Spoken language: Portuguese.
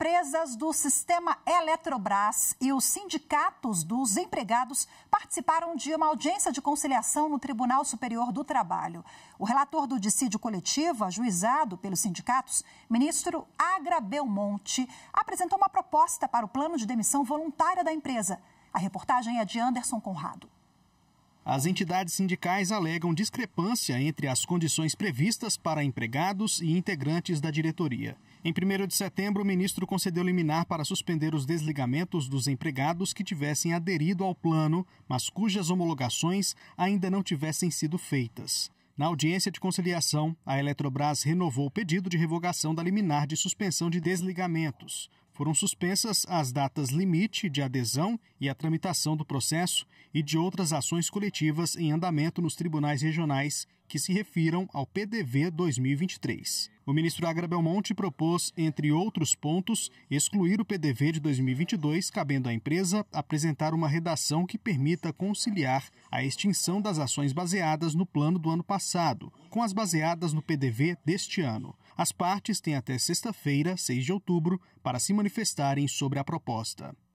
empresas do sistema Eletrobras e os sindicatos dos empregados participaram de uma audiência de conciliação no Tribunal Superior do Trabalho. O relator do dissídio coletivo, ajuizado pelos sindicatos, ministro Agra Belmonte, apresentou uma proposta para o plano de demissão voluntária da empresa. A reportagem é de Anderson Conrado. As entidades sindicais alegam discrepância entre as condições previstas para empregados e integrantes da diretoria. Em 1 de setembro, o ministro concedeu liminar para suspender os desligamentos dos empregados que tivessem aderido ao plano, mas cujas homologações ainda não tivessem sido feitas. Na audiência de conciliação, a Eletrobras renovou o pedido de revogação da liminar de suspensão de desligamentos foram suspensas as datas limite de adesão e a tramitação do processo e de outras ações coletivas em andamento nos tribunais regionais que se refiram ao PDV 2023. O ministro Agra Belmonte propôs, entre outros pontos, excluir o PDV de 2022, cabendo à empresa apresentar uma redação que permita conciliar a extinção das ações baseadas no plano do ano passado com as baseadas no PDV deste ano. As partes têm até sexta-feira, 6 de outubro, para se manifestarem sobre a proposta.